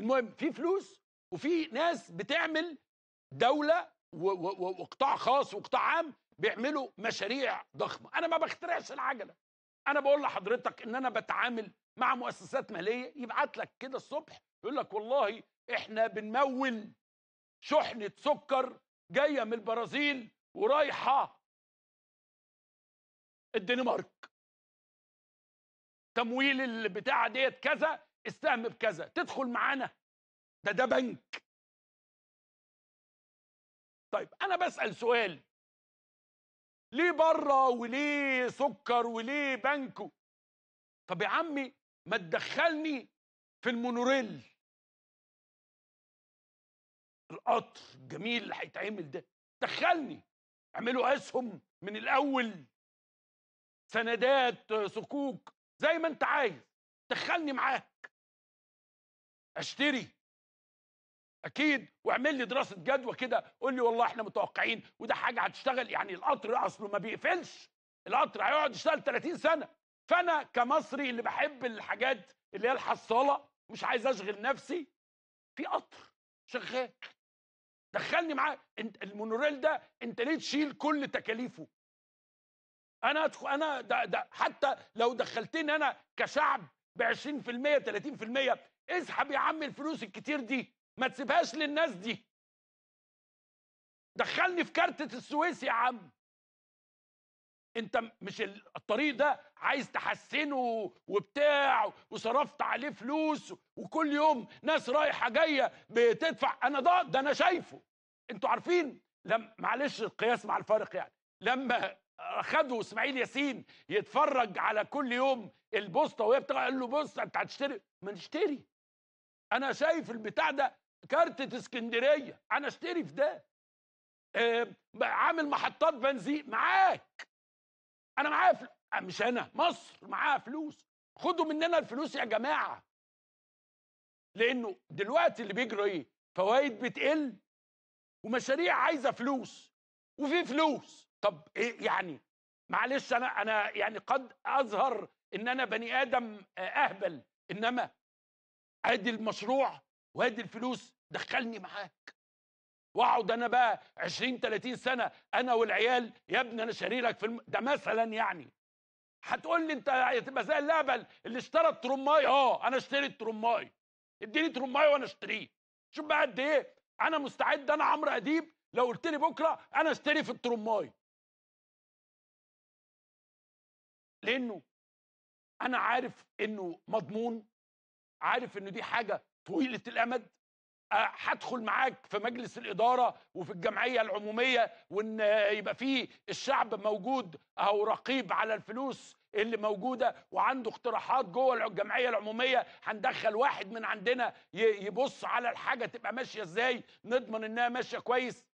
المهم في فلوس وفي ناس بتعمل دوله وقطاع خاص وقطاع عام بيعملوا مشاريع ضخمه انا ما بخترعش العجله انا بقول لحضرتك ان انا بتعامل مع مؤسسات ماليه يبعت لك كده الصبح يقول لك والله احنا بنمول شحنه سكر جايه من البرازيل ورايحه الدنمارك تمويل البتاعه ديت كذا السهم بكذا تدخل معانا ده ده بنك طيب انا بسال سؤال ليه بره وليه سكر وليه بنك طب يا عمي ما تدخلني في المونوريل القطر الجميل اللي هيتعمل ده دخلني اعملوا اسهم من الاول سندات صكوك زي ما انت عايز دخلني معاك اشتري اكيد واعمل لي دراسه جدوى كده قول لي والله احنا متوقعين وده حاجه هتشتغل يعني القطر اصله ما بيقفلش القطر هيقعد يشتغل 30 سنه فانا كمصري اللي بحب الحاجات اللي هي الحصاله مش عايز اشغل نفسي في قطر شغال دخلني معاه المونوريل ده انت ليه تشيل كل تكاليفه انا أدخل انا ده ده حتى لو دخلتني انا كشعب ب 20% 30% اسحب يا عم الفلوس الكتير دي ما تسيبهاش للناس دي دخلني في كارتة السويس يا عم انت مش الطريق ده عايز تحسنه وبتاع وصرفت عليه فلوس وكل يوم ناس رايحه جايه بتدفع انا ده ده انا شايفه انتوا عارفين لما معلش القياس مع الفارق يعني لما خدوا اسماعيل ياسين يتفرج على كل يوم البوسطه وهي بتقعد قال له بص انت هتشتري ما نشتري انا شايف البتاع ده كارتة اسكندريه انا اشتري في ده آه عامل محطات بنزين معاك انا معايا فل... آه، مش انا مصر معاها فلوس خدوا مننا الفلوس يا جماعه لانه دلوقتي اللي بيجروا ايه فوائد بتقل ومشاريع عايزه فلوس وفي فلوس طب ايه يعني معلش انا انا يعني قد اظهر ان انا بني ادم آه، اهبل انما ادي المشروع وادي الفلوس دخلني معاك واقعد انا بقى 20 30 سنه انا والعيال يا ابني انا شاري لك في الم... ده مثلا يعني هتقول لي انت هتبقى زي الهبل اللي اشترى الترماي اه انا اشتريت ترماي اديني ترماي وانا اشتريه شوف بقى قد ايه انا مستعد انا عمرو اديب لو قلت لي بكره انا اشتري في الترماي لانه انا عارف انه مضمون عارف انه دي حاجه طويله الامد هدخل معاك في مجلس الاداره وفي الجمعيه العموميه وان يبقى في الشعب موجود او رقيب على الفلوس اللي موجوده وعنده اقتراحات جوه الجمعيه العموميه هندخل واحد من عندنا يبص على الحاجه تبقى ماشيه ازاي نضمن انها ماشيه كويس